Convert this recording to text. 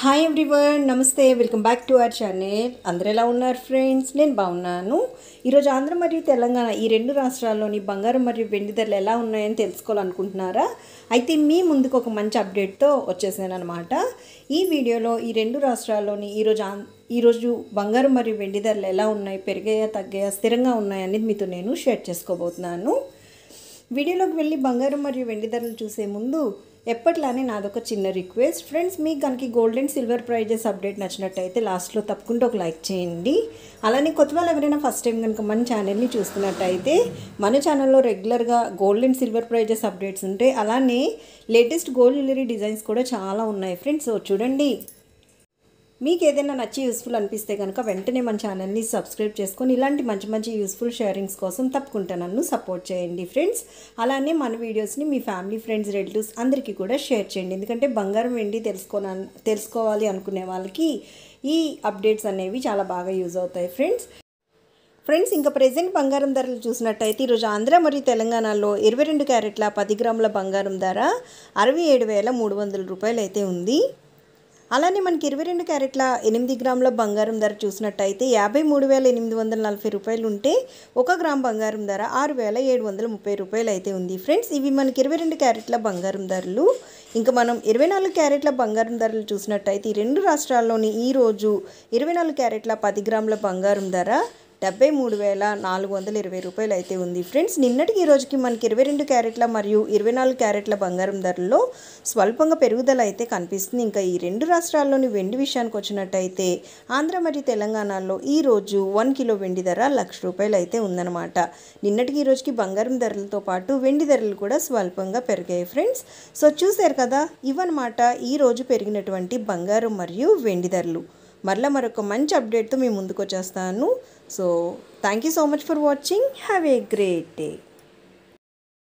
hi everyone నమస్తే welcome back to our channel అందరు ఎలా ఉన్నారు ఫ్రెండ్స్ నేను బాగున్నాను ఈరోజు ఆంధ్ర మరియు తెలంగాణ ఈ రెండు రాష్ట్రాల్లోని బంగారం మరియు వెండి ధరలు ఎలా ఉన్నాయని తెలుసుకోవాలనుకుంటున్నారా అయితే మీ ముందుకు ఒక మంచి అప్డేట్తో వచ్చేసాను అనమాట ఈ వీడియోలో ఈ రెండు రాష్ట్రాల్లోని ఈరోజు ఈరోజు బంగారం మరియు వెండి ధరలు ఎలా ఉన్నాయి పెరిగాయా తగ్గాయా స్థిరంగా ఉన్నాయనేది మీతో నేను షేర్ చేసుకోబోతున్నాను వీడియోలోకి వెళ్ళి బంగారం మరియు వెండి ధరలు చూసే ముందు ఎప్పట్లానే నాదొక చిన్న రిక్వెస్ట్ ఫ్రెండ్స్ మీకు కనుక gold and silver prizes update నచ్చినట్టయితే లాస్ట్లో తప్పకుండా ఒక లైక్ చేయండి అలానే కొత్త వాళ్ళు ఎవరైనా ఫస్ట్ టైం కనుక మన ఛానల్ని చూస్తున్నట్టయితే మన ఛానల్లో రెగ్యులర్గా gold and silver prizes updates ఉంటాయి అలానే లేటెస్ట్ గోల్డ్ జ్యువెలరీ డిజైన్స్ కూడా చాలా ఉన్నాయి ఫ్రెండ్స్ చూడండి మీకు ఏదైనా నచ్చి యూస్ఫుల్ అనిపిస్తే కనుక వెంటనే మన ఛానల్ని సబ్స్క్రైబ్ చేసుకొని ఇలాంటి మంచి మంచి యూస్ఫుల్ షేరింగ్స్ కోసం తప్పకుండా నన్ను సపోర్ట్ చేయండి ఫ్రెండ్స్ అలానే మన వీడియోస్ని మీ ఫ్యామిలీ ఫ్రెండ్స్ రిలేటివ్స్ అందరికీ కూడా షేర్ చేయండి ఎందుకంటే బంగారం వెండి తెలుసుకోన తెలుసుకోవాలి అనుకునే వాళ్ళకి ఈ అప్డేట్స్ అనేవి చాలా బాగా యూజ్ అవుతాయి ఫ్రెండ్స్ ఫ్రెండ్స్ ఇంకా ప్రజెంట్ బంగారం ధరలు చూసినట్టయితే ఈరోజు ఆంధ్ర మరియు తెలంగాణలో ఇరవై రెండు క్యారెట్ల పది గ్రాముల బంగారం ధర అరవై ఏడు వేల మూడు వందల రూపాయలు అయితే ఉంది అలానే మనకి ఇరవై రెండు క్యారెట్ల ఎనిమిది గ్రాముల బంగారం ధర చూసినట్టయితే యాభై మూడు వేల ఎనిమిది వందల నలభై రూపాయలు ఉంటే ఒక గ్రామ్ బంగారం ధర ఆరు వేల ఏడు వందల ముప్పై రూపాయలు అయితే ఉంది ఫ్రెండ్స్ ఇవి మనకి ఇరవై రెండు క్యారెట్ల బంగారం ధరలు ఇంకా మనం ఇరవై నాలుగు క్యారెట్ల బంగారం ధరలు చూసినట్టయితే ఈ రెండు రాష్ట్రాల్లోని ఈరోజు ఇరవై నాలుగు క్యారెట్ల పది గ్రాముల బంగారం ధర డెబ్బై మూడు వేల నాలుగు వందల ఇరవై రూపాయలు అయితే ఉంది ఫ్రెండ్స్ నిన్నటికి ఈ రోజుకి మనకి ఇరవై రెండు క్యారెట్ల మరియు ఇరవై నాలుగు క్యారెట్ల బంగారం ధరల్లో స్వల్పంగా పెరుగుదల అయితే కనిపిస్తుంది ఇంకా ఈ రెండు రాష్ట్రాల్లోని వెండి విషయానికి వచ్చినట్టయితే ఆంధ్ర మరియు తెలంగాణలో ఈరోజు వన్ కిలో వెండి ధర లక్ష రూపాయలు అయితే ఉందన్నమాట నిన్నటికి ఈ రోజుకి బంగారం ధరలతో పాటు వెండి ధరలు కూడా స్వల్పంగా పెరిగాయి ఫ్రెండ్స్ సో చూశారు కదా ఇవన్నమాట ఈరోజు పెరిగినటువంటి బంగారం మరియు వెండి ధరలు మరలా మరొక మంచి అప్డేట్తో మీ ముందుకు వచ్చేస్తాను so thank you so much for watching have a great day